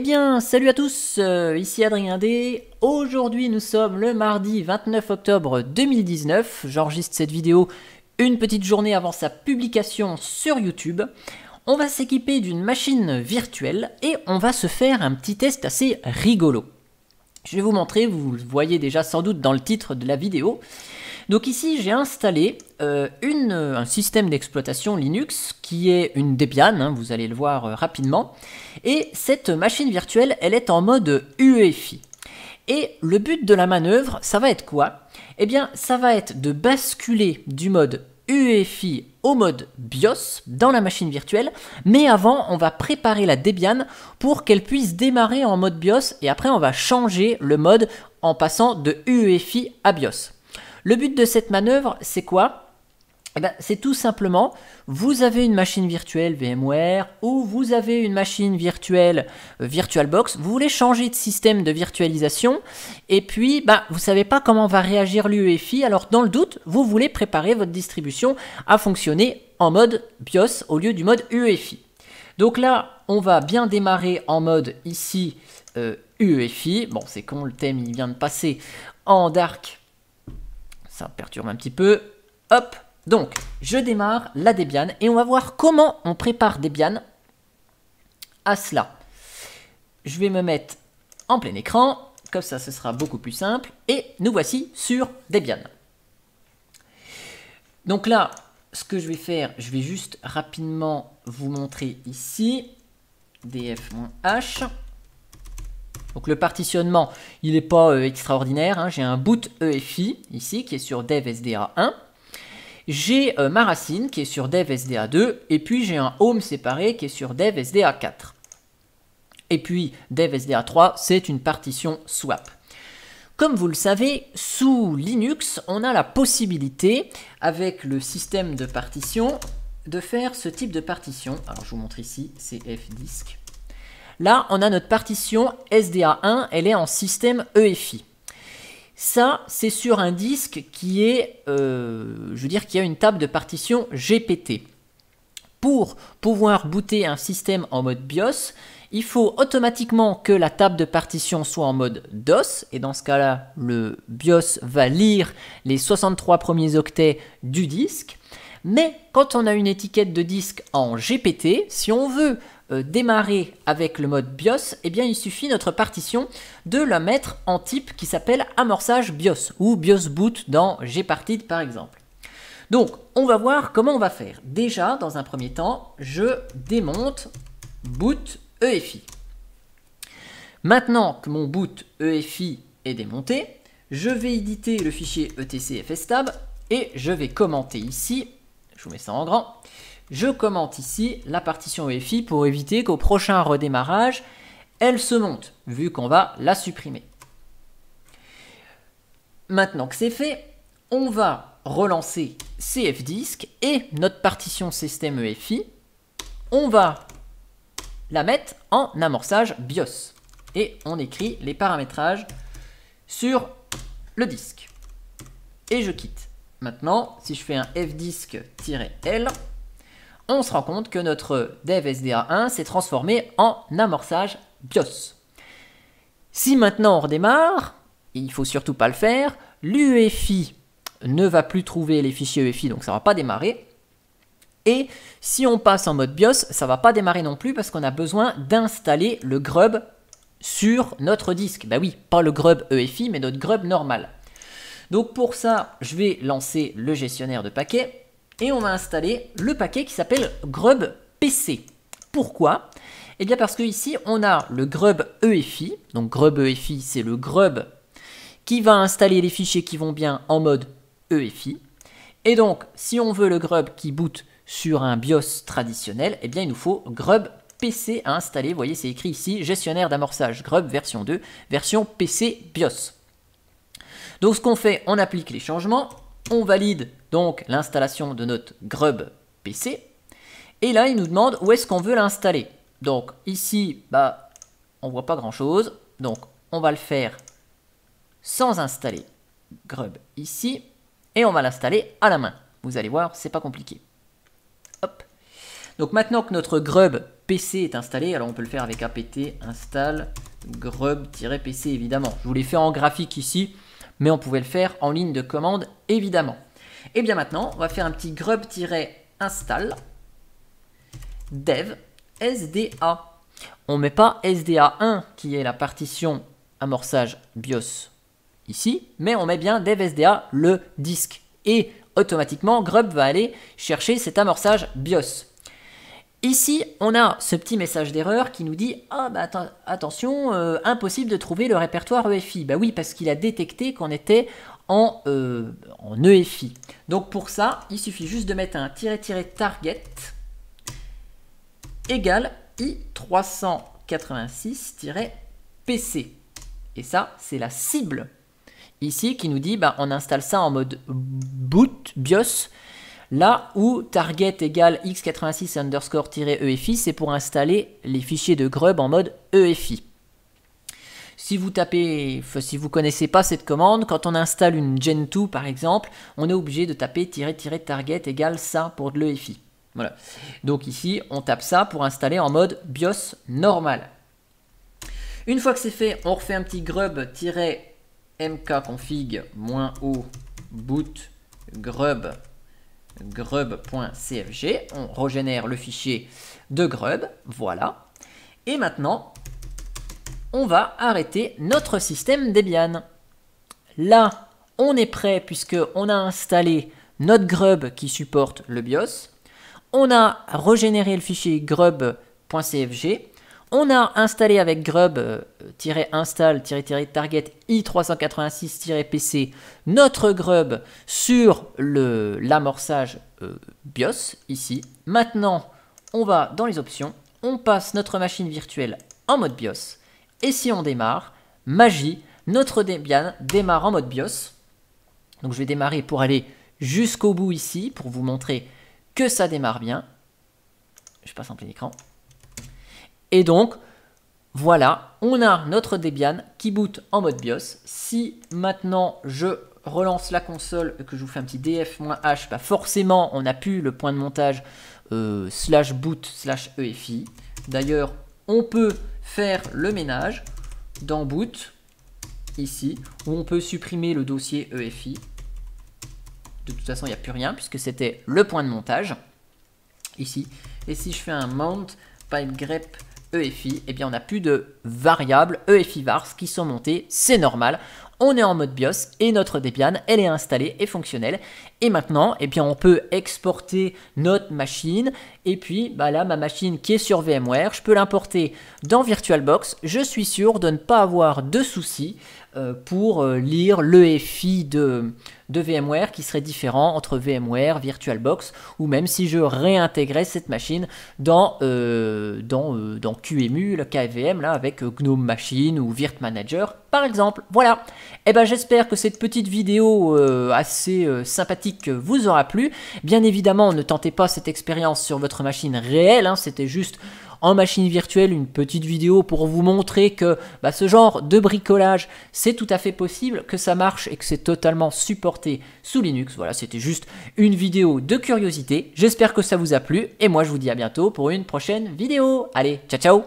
Eh bien, salut à tous, euh, ici Adrien D. Aujourd'hui, nous sommes le mardi 29 octobre 2019. J'enregistre cette vidéo une petite journée avant sa publication sur YouTube. On va s'équiper d'une machine virtuelle et on va se faire un petit test assez rigolo. Je vais vous montrer, vous le voyez déjà sans doute dans le titre de la vidéo. Donc ici, j'ai installé euh, un système d'exploitation Linux qui est une Debian, hein, vous allez le voir euh, rapidement. Et cette machine virtuelle, elle est en mode UEFI. Et le but de la manœuvre, ça va être quoi Eh bien, ça va être de basculer du mode UEFI au mode BIOS dans la machine virtuelle, mais avant on va préparer la Debian pour qu'elle puisse démarrer en mode BIOS et après on va changer le mode en passant de UEFI à BIOS. Le but de cette manœuvre, c'est quoi eh ben, c'est tout simplement, vous avez une machine virtuelle VMware ou vous avez une machine virtuelle euh, VirtualBox, vous voulez changer de système de virtualisation et puis bah, vous ne savez pas comment va réagir l'UEFI, alors dans le doute, vous voulez préparer votre distribution à fonctionner en mode BIOS au lieu du mode UEFI. Donc là, on va bien démarrer en mode ici UEFI, euh, bon c'est con, le thème il vient de passer en dark ça perturbe un petit peu. Hop, donc je démarre la Debian et on va voir comment on prépare Debian à cela. Je vais me mettre en plein écran, comme ça ce sera beaucoup plus simple. Et nous voici sur Debian. Donc là, ce que je vais faire, je vais juste rapidement vous montrer ici df-h. Donc le partitionnement, il n'est pas euh, extraordinaire. Hein. J'ai un boot EFI ici qui est sur dev SDA1. J'ai euh, ma racine qui est sur dev SDA2. Et puis j'ai un home séparé qui est sur dev SDA4. Et puis dev SDA3, c'est une partition swap. Comme vous le savez, sous Linux, on a la possibilité, avec le système de partition, de faire ce type de partition. Alors je vous montre ici, c'est fdisk. Là, on a notre partition SDA1, elle est en système EFI. Ça, c'est sur un disque qui est, euh, je veux dire, qui a une table de partition GPT. Pour pouvoir booter un système en mode BIOS, il faut automatiquement que la table de partition soit en mode DOS, et dans ce cas-là, le BIOS va lire les 63 premiers octets du disque. Mais quand on a une étiquette de disque en GPT, si on veut euh, démarrer avec le mode BIOS, eh bien il suffit notre partition de la mettre en type qui s'appelle amorçage BIOS ou BIOS boot dans Gparted par exemple. Donc on va voir comment on va faire. Déjà dans un premier temps, je démonte boot EFI. Maintenant que mon boot EFI est démonté, je vais éditer le fichier etcfstab et je vais commenter ici, je vous mets ça en grand, je commente ici la partition EFI pour éviter qu'au prochain redémarrage, elle se monte, vu qu'on va la supprimer. Maintenant que c'est fait, on va relancer CFDisk et notre partition système EFI. On va la mettre en amorçage BIOS. Et on écrit les paramétrages sur le disque. Et je quitte. Maintenant, si je fais un fdisk-l, on se rend compte que notre dev SDA1 s'est transformé en amorçage BIOS. Si maintenant on redémarre, il ne faut surtout pas le faire, l'UEFI ne va plus trouver les fichiers UEFI, donc ça va pas démarrer. Et si on passe en mode BIOS, ça va pas démarrer non plus parce qu'on a besoin d'installer le grub sur notre disque. Ben oui, pas le grub EFI, mais notre grub normal. Donc pour ça, je vais lancer le gestionnaire de paquets et on va installer le paquet qui s'appelle grub pc. Pourquoi Eh bien parce que ici on a le grub EFI, donc grub EFI c'est le grub qui va installer les fichiers qui vont bien en mode EFI. Et donc si on veut le grub qui boot sur un BIOS traditionnel, eh bien il nous faut grub PC à installer. Vous voyez c'est écrit ici gestionnaire d'amorçage grub version 2, version PC BIOS. Donc ce qu'on fait, on applique les changements, on valide donc l'installation de notre grub PC. Et là, il nous demande où est-ce qu'on veut l'installer. Donc ici, bah, on voit pas grand-chose. Donc on va le faire sans installer grub ici. Et on va l'installer à la main. Vous allez voir, c'est pas compliqué. Hop. Donc maintenant que notre grub PC est installé, alors on peut le faire avec apt install grub-pc évidemment. Je vous l'ai fait en graphique ici, mais on pouvait le faire en ligne de commande évidemment. Et eh bien maintenant, on va faire un petit grub-install dev sda. On ne met pas sda1 qui est la partition amorçage BIOS ici, mais on met bien dev sda le disque. Et automatiquement, grub va aller chercher cet amorçage BIOS. Ici, on a ce petit message d'erreur qui nous dit Ah, bah, attention, euh, impossible de trouver le répertoire EFI. Bah oui, parce qu'il a détecté qu'on était en, EFI. Euh, e Donc pour ça, il suffit juste de mettre un "-target égal i386-pc. Et ça, c'est la cible ici qui nous dit bah, on installe ça en mode boot, BIOS. Là où target égale x86 underscore-efi, e c'est pour installer les fichiers de grub en mode EFI. Si vous tapez, si vous connaissez pas cette commande, quand on installe une Gen 2 par exemple, on est obligé de taper "-target" égale ça pour le leFI Voilà. Donc ici, on tape ça pour installer en mode BIOS normal. Une fois que c'est fait, on refait un petit grub-mkconfig-o boot grub grub.cfg. On régénère le fichier de grub. Voilà. Et maintenant, on va arrêter notre système Debian. Là, on est prêt puisqu'on a installé notre grub qui supporte le BIOS. On a régénéré le fichier grub.cfg. On a installé avec grub-install-target euh, i386-pc notre grub sur l'amorçage euh, BIOS ici. Maintenant, on va dans les options, on passe notre machine virtuelle en mode BIOS et si on démarre, magie, notre Debian démarre en mode BIOS. Donc je vais démarrer pour aller jusqu'au bout ici, pour vous montrer que ça démarre bien. Je passe en plein écran. Et donc, voilà, on a notre Debian qui boot en mode BIOS. Si maintenant je relance la console et que je vous fais un petit df-h, pas bah, forcément on n'a plus le point de montage euh, slash boot slash EFI. D'ailleurs, on peut faire le ménage dans boot, ici, ou on peut supprimer le dossier EFI. De toute façon, il n'y a plus rien, puisque c'était le point de montage, ici. Et si je fais un mount grep, EFI, eh bien on n'a plus de variables EFI vars qui sont montées, c'est normal on est en mode BIOS et notre Debian, elle est installée et fonctionnelle. Et maintenant, eh bien, on peut exporter notre machine. Et puis, bah là, ma machine qui est sur VMware, je peux l'importer dans VirtualBox. Je suis sûr de ne pas avoir de soucis euh, pour euh, lire le FI de, VMware qui serait différent entre VMware, VirtualBox, ou même si je réintégrais cette machine dans, euh, dans, dans QEMU, le KVM, là, avec GNOME Machine ou Virt Manager, par exemple. Voilà. Eh ben j'espère que cette petite vidéo euh, assez euh, sympathique euh, vous aura plu. Bien évidemment, ne tentez pas cette expérience sur votre machine réelle, hein. c'était juste en machine virtuelle une petite vidéo pour vous montrer que bah, ce genre de bricolage c'est tout à fait possible, que ça marche et que c'est totalement supporté sous Linux. Voilà, c'était juste une vidéo de curiosité. J'espère que ça vous a plu et moi je vous dis à bientôt pour une prochaine vidéo. Allez, ciao ciao